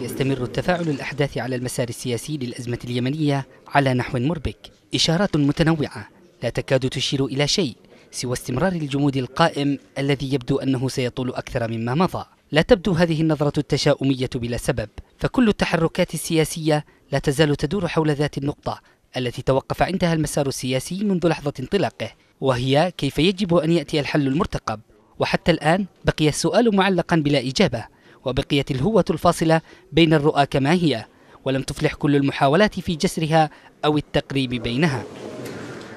يستمر التفاعل الأحداث على المسار السياسي للأزمة اليمنية على نحو مربك إشارات متنوعة لا تكاد تشير إلى شيء سوى استمرار الجمود القائم الذي يبدو أنه سيطول أكثر مما مضى لا تبدو هذه النظرة التشاؤمية بلا سبب فكل التحركات السياسية لا تزال تدور حول ذات النقطة التي توقف عندها المسار السياسي منذ لحظة انطلاقه وهي كيف يجب أن يأتي الحل المرتقب وحتى الآن بقي السؤال معلقا بلا إجابة وبقيت الهوة الفاصلة بين الرؤى كما هي ولم تفلح كل المحاولات في جسرها أو التقريب بينها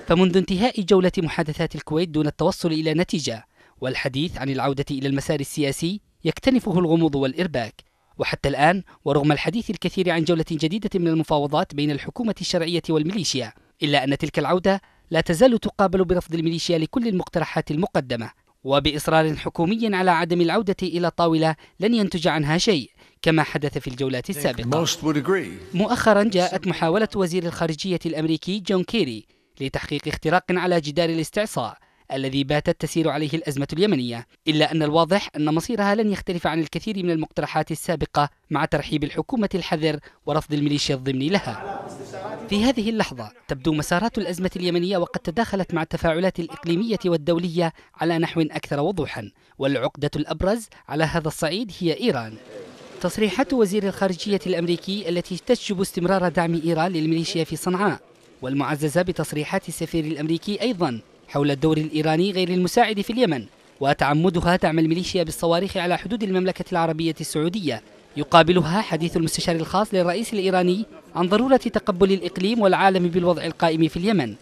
فمنذ انتهاء جولة محادثات الكويت دون التوصل إلى نتيجة والحديث عن العودة إلى المسار السياسي يكتنفه الغموض والإرباك وحتى الآن ورغم الحديث الكثير عن جولة جديدة من المفاوضات بين الحكومة الشرعية والميليشيا إلا أن تلك العودة لا تزال تقابل برفض الميليشيا لكل المقترحات المقدمة وبإصرار حكومي على عدم العودة إلى الطاولة لن ينتج عنها شيء كما حدث في الجولات السابقة مؤخرا جاءت محاولة وزير الخارجية الأمريكي جون كيري لتحقيق اختراق على جدار الاستعصاء الذي باتت تسير عليه الأزمة اليمنية إلا أن الواضح أن مصيرها لن يختلف عن الكثير من المقترحات السابقة مع ترحيب الحكومة الحذر ورفض الميليشيا الضمني لها في هذه اللحظة تبدو مسارات الأزمة اليمنية وقد تداخلت مع التفاعلات الإقليمية والدولية على نحو أكثر وضوحا والعقدة الأبرز على هذا الصعيد هي إيران تصريحات وزير الخارجية الأمريكي التي تشجب استمرار دعم إيران للميليشيا في صنعاء والمعززة بتصريحات السفير الأمريكي أيضا حول الدور الإيراني غير المساعد في اليمن وتعمدها دعم الميليشيا بالصواريخ على حدود المملكة العربية السعودية يقابلها حديث المستشار الخاص للرئيس الإيراني عن ضرورة تقبل الإقليم والعالم بالوضع القائم في اليمن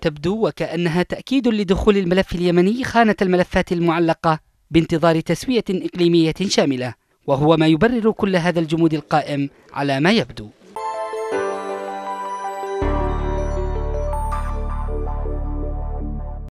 تبدو وكأنها تأكيد لدخول الملف اليمني خانة الملفات المعلقة بانتظار تسوية إقليمية شاملة وهو ما يبرر كل هذا الجمود القائم على ما يبدو